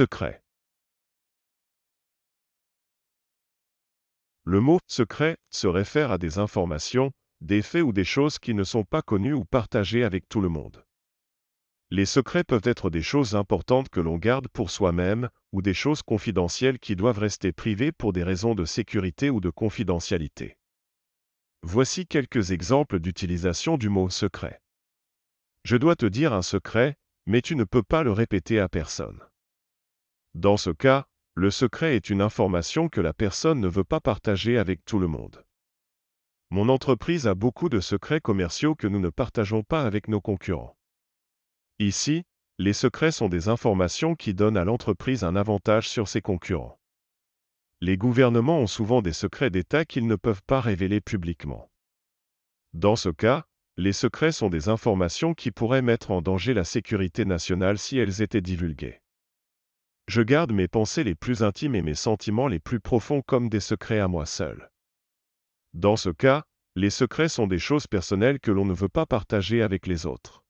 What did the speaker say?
Secret. Le mot secret se réfère à des informations, des faits ou des choses qui ne sont pas connues ou partagées avec tout le monde. Les secrets peuvent être des choses importantes que l'on garde pour soi-même ou des choses confidentielles qui doivent rester privées pour des raisons de sécurité ou de confidentialité. Voici quelques exemples d'utilisation du mot secret. Je dois te dire un secret, mais tu ne peux pas le répéter à personne. Dans ce cas, le secret est une information que la personne ne veut pas partager avec tout le monde. Mon entreprise a beaucoup de secrets commerciaux que nous ne partageons pas avec nos concurrents. Ici, les secrets sont des informations qui donnent à l'entreprise un avantage sur ses concurrents. Les gouvernements ont souvent des secrets d'État qu'ils ne peuvent pas révéler publiquement. Dans ce cas, les secrets sont des informations qui pourraient mettre en danger la sécurité nationale si elles étaient divulguées. Je garde mes pensées les plus intimes et mes sentiments les plus profonds comme des secrets à moi seul. Dans ce cas, les secrets sont des choses personnelles que l'on ne veut pas partager avec les autres.